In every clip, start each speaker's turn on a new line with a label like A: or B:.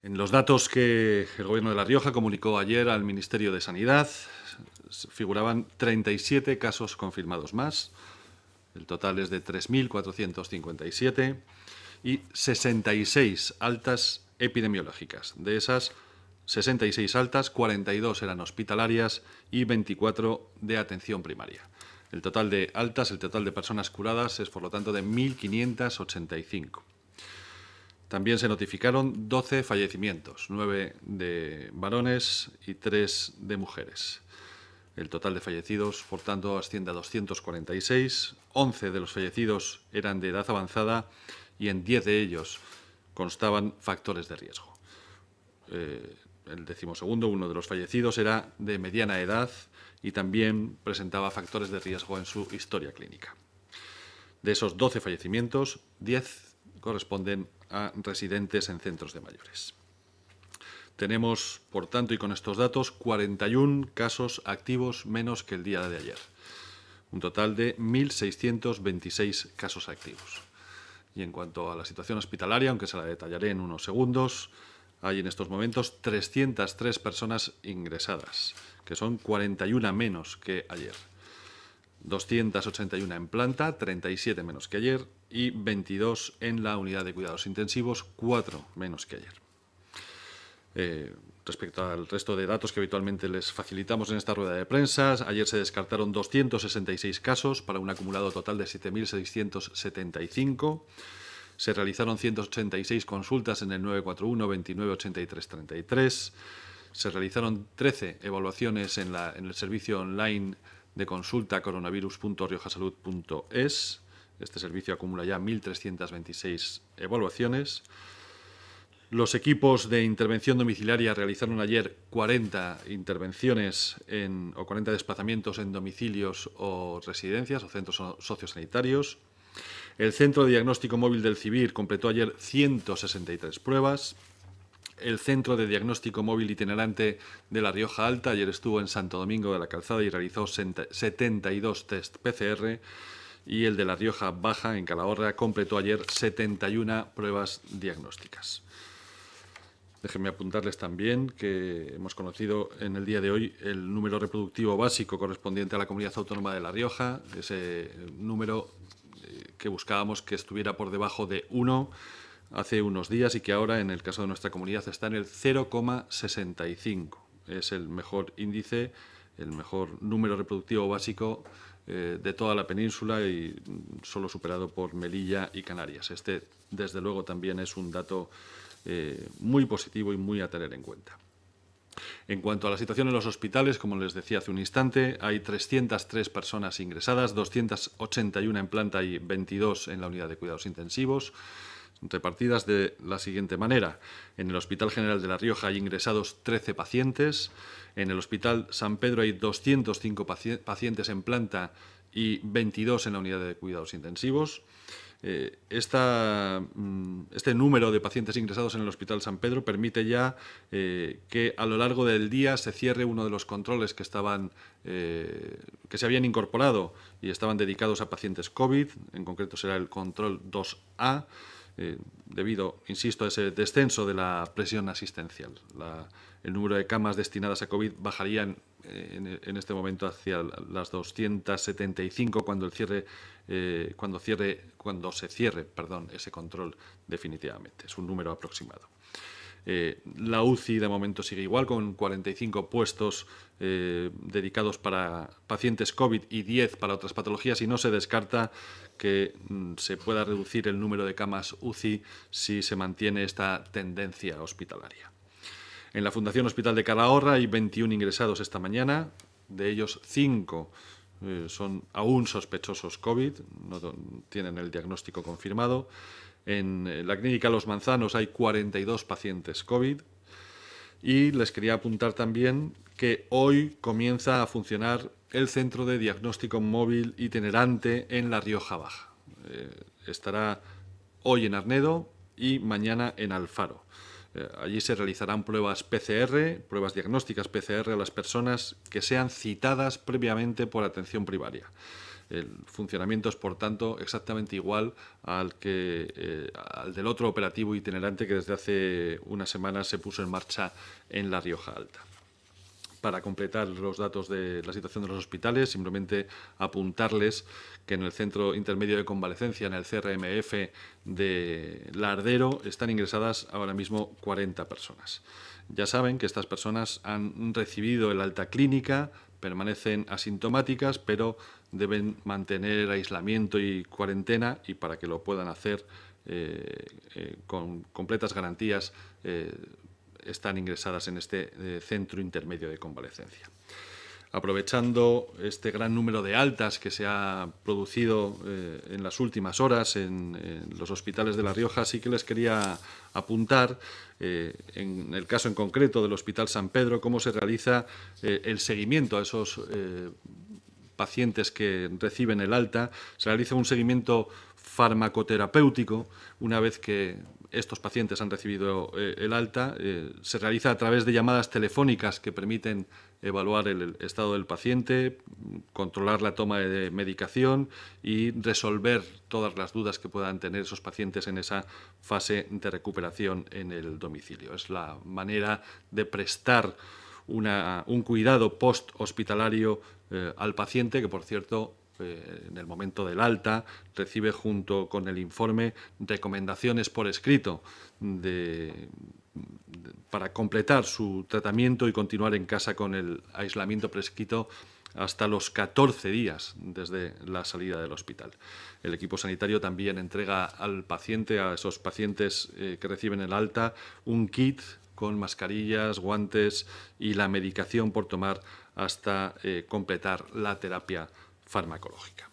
A: En los datos que el Gobierno de La Rioja comunicó ayer al Ministerio de Sanidad, figuraban 37 casos confirmados más. El total es de 3.457 y 66 altas epidemiológicas. De esas 66 altas, 42 eran hospitalarias y 24 de atención primaria. El total de altas, el total de personas curadas es por lo tanto de 1.585. También se notificaron 12 fallecimientos, 9 de varones y 3 de mujeres. El total de fallecidos, por tanto, asciende a 246. 11 de los fallecidos eran de edad avanzada y en 10 de ellos constaban factores de riesgo. Eh, el decimosegundo, uno de los fallecidos, era de mediana edad y también presentaba factores de riesgo en su historia clínica. De esos 12 fallecimientos, 10 corresponden a residentes en centros de mayores. Tenemos, por tanto, y con estos datos, 41 casos activos menos que el día de ayer. Un total de 1.626 casos activos. Y en cuanto a la situación hospitalaria, aunque se la detallaré en unos segundos, hay en estos momentos 303 personas ingresadas, que son 41 menos que ayer. 281 en planta, 37 menos que ayer, y 22 en la unidad de cuidados intensivos, 4 menos que ayer. Eh, respecto al resto de datos que habitualmente les facilitamos en esta rueda de prensa, ayer se descartaron 266 casos para un acumulado total de 7.675. Se realizaron 186 consultas en el 941 29 33. Se realizaron 13 evaluaciones en, en el servicio online de consulta coronavirus.riojasalud.es. Este servicio acumula ya 1.326 evaluaciones. Los equipos de intervención domiciliaria realizaron ayer 40 intervenciones en, o 40 desplazamientos en domicilios o residencias o centros sociosanitarios. El Centro de Diagnóstico Móvil del CIVIR completó ayer 163 pruebas el Centro de Diagnóstico Móvil Itinerante de La Rioja Alta. Ayer estuvo en Santo Domingo de la Calzada y realizó 72 test PCR y el de La Rioja Baja en Calahorra completó ayer 71 pruebas diagnósticas. Déjenme apuntarles también que hemos conocido en el día de hoy el número reproductivo básico correspondiente a la comunidad autónoma de La Rioja, ese número eh, que buscábamos que estuviera por debajo de 1 hace unos días y que ahora en el caso de nuestra comunidad está en el 0,65. Es el mejor índice, el mejor número reproductivo básico eh, de toda la península y solo superado por Melilla y Canarias. Este, desde luego, también es un dato eh, muy positivo y muy a tener en cuenta. En cuanto a la situación en los hospitales, como les decía hace un instante, hay 303 personas ingresadas, 281 en planta y 22 en la unidad de cuidados intensivos repartidas de la siguiente manera. En el Hospital General de La Rioja hay ingresados 13 pacientes, en el Hospital San Pedro hay 205 pacientes en planta y 22 en la unidad de cuidados intensivos. Eh, mm, este número de pacientes ingresados en el Hospital San Pedro permite ya eh, que a lo largo del día se cierre uno de los controles que estaban eh, que se habían incorporado y estaban dedicados a pacientes COVID, en concreto será el control 2A. Eh, debido, insisto, a ese descenso de la presión asistencial. el número de camas destinadas a COVID bajaría en, este momento hacia las 275 cuando, el cierre, eh, cuando, cierre, cuando se cierre perdón, ese control definitivamente. Es un número aproximado. Eh, la UCI de momento sigue igual, con 45 puestos eh, dedicados para pacientes COVID y 10 para otras patologías y no se descarta que mm, se pueda reducir el número de camas UCI si se mantiene esta tendencia hospitalaria. En la Fundación Hospital de Calahorra hay 21 ingresados esta mañana, de ellos 5 eh, son aún sospechosos COVID, no tienen el diagnóstico confirmado. En eh, la clínica Los Manzanos hay 42 pacientes COVID. Y les quería apuntar también que hoy comienza a funcionar el Centro de Diagnóstico Móvil Itinerante en La Rioja Baja. Eh, estará hoy en Arnedo y mañana en Alfaro. Eh, allí se realizarán pruebas PCR, pruebas diagnósticas PCR a las personas que sean citadas previamente por atención primaria. El funcionamiento es, por tanto, exactamente igual al, que, eh, al del otro operativo itinerante que desde hace unas semanas se puso en marcha en La Rioja Alta para completar los datos de la situación de los hospitales, simplemente apuntarles que en el Centro Intermedio de Convalecencia, en el CRMF de Lardero, están ingresadas ahora mismo 40 personas. Ya saben que estas personas han recibido el alta clínica, permanecen asintomáticas, pero deben mantener aislamiento y cuarentena y para que lo puedan hacer eh, eh, con completas garantías eh, están ingresadas en este centro intermedio de convalecencia aprovechando este gran número de altas que se ha producido eh, en las últimas horas en, los hospitales de La Rioja, sí que les quería apuntar, eh, en el caso en concreto del Hospital San Pedro, cómo se realiza eh, el seguimiento a esos pacientes que reciben el alta. Se realiza un seguimiento farmacoterapéutico una vez que estos pacientes han recibido eh, el alta, eh, se realiza a través de llamadas telefónicas que permiten evaluar el estado del paciente, controlar la toma de medicación y resolver todas las dudas que puedan tener esos pacientes en esa fase de recuperación en el domicilio. Es la manera de prestar un cuidado post-hospitalario eh, al paciente, que por cierto eh, en el momento del alta, recibe junto con el informe recomendaciones por escrito para completar su tratamiento y continuar en casa con el aislamiento prescrito hasta los 14 días desde la salida del hospital. El equipo sanitario también entrega al paciente, a esos pacientes eh, que reciben el alta, un kit con mascarillas, guantes y la medicación por tomar hasta eh, completar la terapia farmacológica.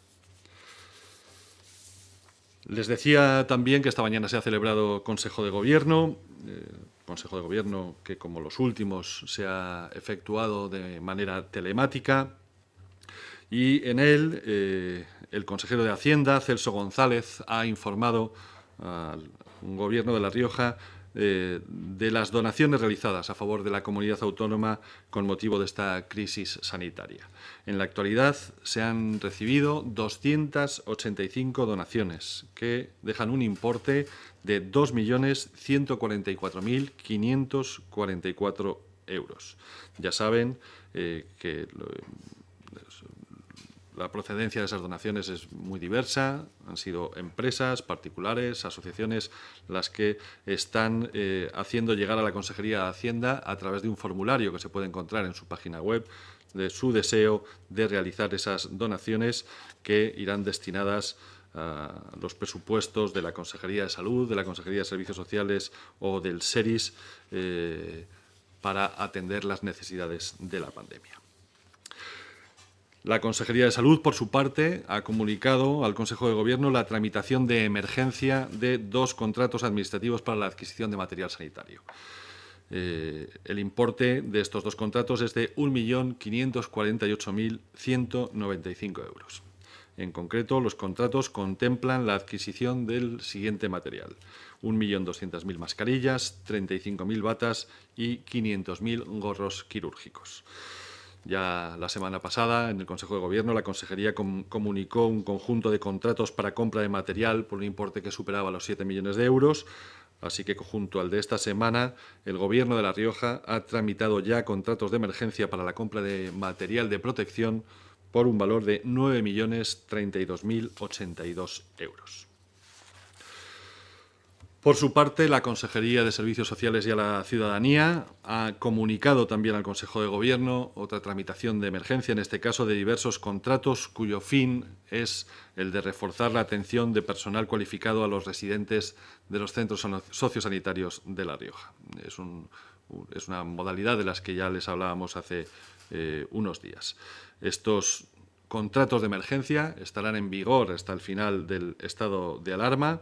A: Les decía también que esta mañana se ha celebrado Consejo de Gobierno, eh, Consejo de Gobierno que como los últimos se ha efectuado de manera telemática y en él eh, el consejero de Hacienda, Celso González, ha informado al gobierno de La Rioja eh, de las donaciones realizadas a favor de la comunidad autónoma con motivo de esta crisis sanitaria. En la actualidad se han recibido 285 donaciones que dejan un importe de 2.144.544 euros. Ya saben eh, que... La procedencia de esas donaciones es muy diversa, han sido empresas, particulares, asociaciones las que están eh, haciendo llegar a la Consejería de Hacienda a través de un formulario que se puede encontrar en su página web de su deseo de realizar esas donaciones que irán destinadas a los presupuestos de la Consejería de Salud, de la Consejería de Servicios Sociales o del SERIS eh, para atender las necesidades de la pandemia. La Consejería de Salud, por su parte, ha comunicado al Consejo de Gobierno la tramitación de emergencia de dos contratos administrativos para la adquisición de material sanitario. Eh, el importe de estos dos contratos es de 1.548.195 euros. En concreto, los contratos contemplan la adquisición del siguiente material. 1.200.000 mascarillas, 35.000 batas y 500.000 gorros quirúrgicos. Ya la semana pasada, en el Consejo de Gobierno, la Consejería comunicó un conjunto de contratos para compra de material por un importe que superaba los 7 millones de euros. Así que, junto al de esta semana, el Gobierno de La Rioja ha tramitado ya contratos de emergencia para la compra de material de protección por un valor de 9.032.082 euros. Por su parte, la Consejería de Servicios Sociales y a la Ciudadanía ha comunicado también al Consejo de Gobierno otra tramitación de emergencia, en este caso de diversos contratos cuyo fin es el de reforzar la atención de personal cualificado a los residentes de los centros sociosanitarios de La Rioja. Es, una modalidad de las que ya les hablábamos hace eh, unos días. Estos contratos de emergencia estarán en vigor hasta el final del estado de alarma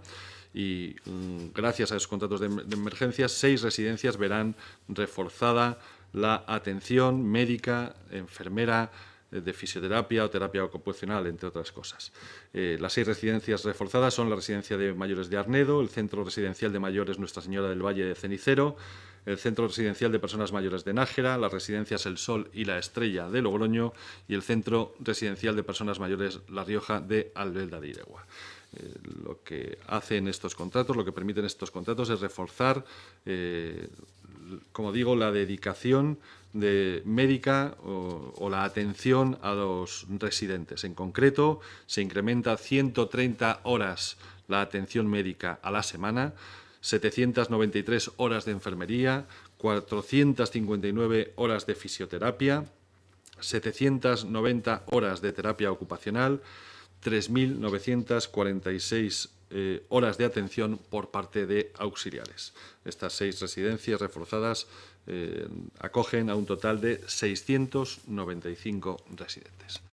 A: y mm, gracias a esos contratos de, emergencia, seis residencias verán reforzada la atención médica, enfermera, eh, de fisioterapia o terapia ocupacional, entre otras cosas. Eh, las seis residencias reforzadas son la residencia de mayores de Arnedo, el centro residencial de mayores Nuestra Señora del Valle de Cenicero, el centro residencial de personas mayores de Nájera, las residencias El Sol y la Estrella de Logroño y el centro residencial de personas mayores La Rioja de Albelda de Iregua lo que hacen estos contratos, lo que permiten estos contratos es reforzar, eh, como digo, la dedicación médica o, la atención a los residentes. En concreto, se incrementa 130 horas la atención médica a la semana, 793 horas de enfermería, 459 horas de fisioterapia, 790 horas de terapia ocupacional, 3.946 eh, horas de atención por parte de auxiliares. Estas seis residencias reforzadas eh, acogen a un total de 695 residentes.